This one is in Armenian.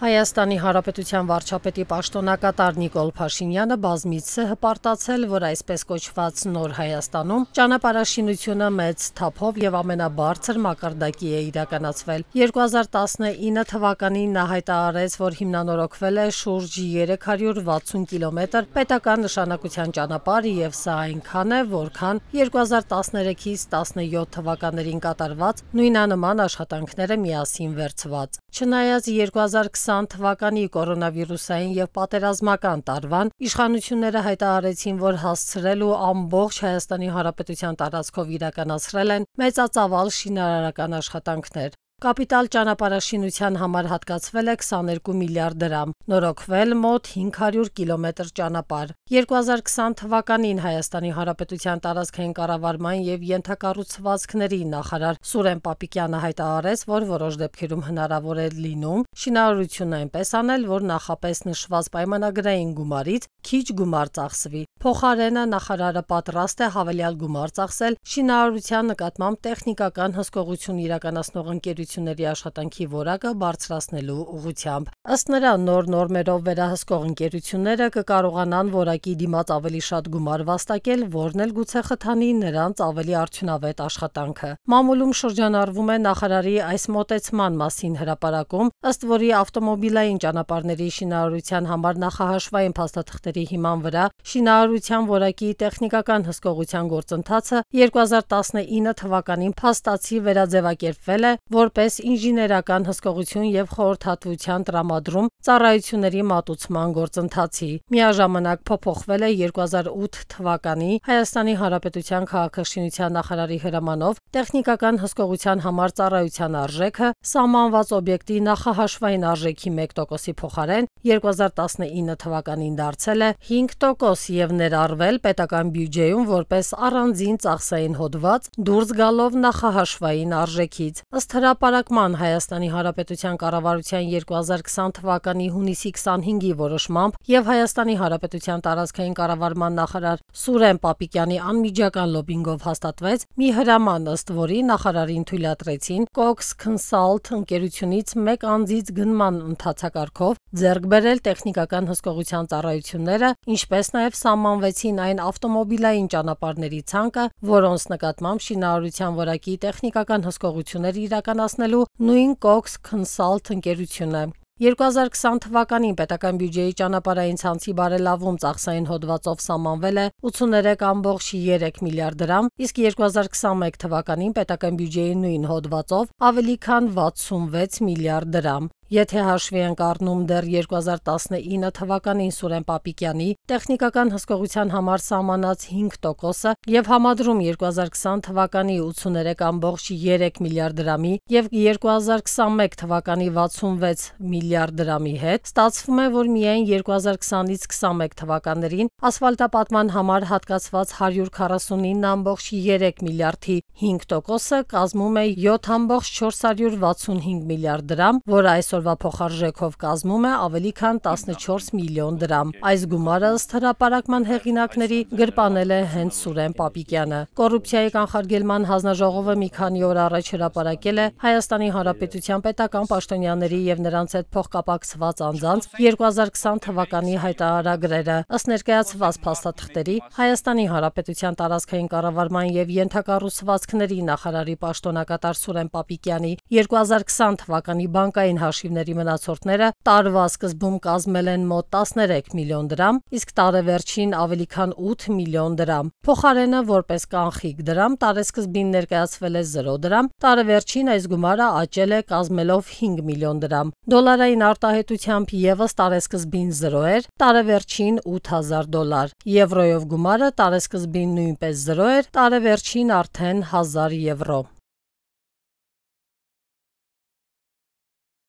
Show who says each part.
Speaker 1: Հայաստանի Հանրապետության վարչապետի պաշտոնակատար Նիկոլ Փաշինյանը բազմից է հպարտացել, որ այսպես կոչված նոր Հայաստանում ճանապարհաշինությունը մեծ թափով եւ ամենաբարձր մակարդակի է իրականացվել։ 2019 թվականին նա հայտարարեց, որ հիմնանորոգվել է շուրջ 360 կիլոմետր պետական նշանակության ճանապարհ եւ սա այնքան է, որքան 2013-ից 17 թվականներին կատարված նույնանման աշխատանքները միասին վերցված։ Չնայած 2020 2020 թվականի կորոնավիրուսային եւ պատերազմական տարվան իշխանությունները հայտարարեցին, որ հասցրելու ամբողջ Հայաստանի Հանրապետության տարածքով իրականացրել են մեծածավալ շինարարական աշխատանքներ։ Կապիտալ ճանապարհաշինության համար հատկացվել է 22 միլիարդ դրամ, նորոգվել մոտ 500 կիլոմետր ճանապարհ։ 2020 թվականին Հայաստանի Հանրապետության տարածքային կառավարման եւ ենթակառուցվածքների նախարար Սուրեն Պապիկյանը հայտարարեց, որ որոշ դեպքերում հնարավոր է լինում շինարարություն այնպես անել, որ նախապես նշված պայմանագրային գումարից քիչ գումար ծախսվի։ Փոխարենը նախարարը պատրաստ է հավելյալ գումար ծախսել շինարարության նկատմամբ տեխնիկական հսկողություն իրականացնող ընկերության ընկերությունների աշխատանքի որակը բարձրացնելու ուղղությամբ։ Ըստ նրա, նոր նորմերով վերահսկող ընկերությունները կկարողանան որակի դիմաց ավելի շատ գումար վաստակել, որն էլ գուցե խթանի նրանց ավելի արդյունավետ աշխատանքը։ Մամուլում շրջանառվում է նախարարի այս մոտեցման մասին հրապարակում, ըստ որի ավտոմոբիլային ճանապարհների շինարարության համար նախահաշվային փաստաթղթերի հիման վրա շինարարության որակի տեխնիկական հսկողության գործընթացը 2019 թվականին փաստացի վերաձևակերպվել է որպես հատկապես ինժեներական հսկողություն եւ խորհրդատվության տրամադրում ծառայությունների մատուցման գործընթացի։ Միաժամանակ փոփոխվել է 2008 թվականի Հայաստանի Հանրապետության քաղաքաշինության նախարարի հրամանով տեխնիկական հսկողության համար ծառայության արժեքը սահմանված օբյեկտի նախահաշվային արժեքի 1%-ի փոխարեն 2019 թվականին դարձել է 5% եւ ներառվել պետական բյուջեում որպես առանձին ծախսային հոդված դուրս գալով նախահաշվային արժեքից։ Ըստ հրապարակման Հայաստանի Հանրապետության կառավարության 2020 թվականի հունիսի 25-ի որոշմամբ եւ Հայաստանի Հանրապետության տարածքային կառավարման նախարար Սուրեն Պապիկյանի անմիջական լոբինգով հաստատվեց մի հրաման, ըստ որի նախարարին թույլատրեցին Cox Consult ընկերությունից մեկ անձից գնման ընթացակարգով ձեռք ձեռքբերել տեխնիկական հսկողության ծառայությունները, ինչպես նաև սահմանվեցին այն ավտոմոբիլային ճանապարհների ցանկը, որոնց նկատմամբ շինարարության որակի տեխնիկական հսկողություններ իրականացնելու նույն Cox Consult ընկերությունը։ 2020 թվականին պետական բյուջեի ճանապարհային ցանցի բարելավում ծախսային հոդվածով սահմանվել է 83.3 միլիարդ դրամ, իսկ 2021 թվականին պետական բյուջեի նույն հոդվածով ավելի քան 66 միլիարդ դրամ։ Եթե հաշվի ենք առնում դեռ 2019 թվականին Սուրեն Պապիկյանի տեխնիկական հսկողության համար սահմանած 5%-ը եւ համադրում 2020 թվականի 83.3 միլիարդ դրամի եւ 2021 թվականի 66 միլիարդ դրամի հետ, ստացվում է, որ միայն 2020-ից 21 թվականներին ասֆալտապատման համար հատկացված 149.3 միլիարդի 5%-ը կազմում է 7.465 միլիարդ դրամ, որը այսօր օրվա փոխարժեքով կազմում է ավելի քան 14 միլիոն դրամ։ Այս գումարը ըստ հրապարակման հեղինակների գրպանել է հենց Սուրեն Պապիկյանը։ Կոռուպցիայի կանխարգելման հանձնաժողովը մի քանի օր առաջ հրապարակել է Հայաստանի Հանրապետության պետական պաշտոնյաների եւ նրանց հետ փոխկապակցված անձանց 2020 թվականի հայտարարագրերը։ Ըստ ներկայացված փաստաթղթերի Հայաստանի Հանրապետության տարածքային կառավարման եւ ենթակառուցվածքների նախարարի պաշտոնակատար Սուրեն Պապիկյանի 2020 թվականի բանկային հաշիվ ընկերությունների մնացորդները տարվա սկզբում կազմել են մոտ 13 միլիոն դրամ, իսկ տարեվերջին ավելի քան 8 միլիոն դրամ։ Փոխարենը որպես կանխիկ դրամ տարեսկզբին ներկայացվել է 0 դրամ, տարեվերջին այս գումարը աճել է կազմելով 5 միլիոն դրամ։ Դոլարային արտահայտությամբ եւս տարեսկզբին 0 էր, տարեվերջին 8000 դոլար։ Եվրոյով գումարը տարեսկզբին նույնպես 0 էր, տարեվերջին արդեն 1000 եվրո։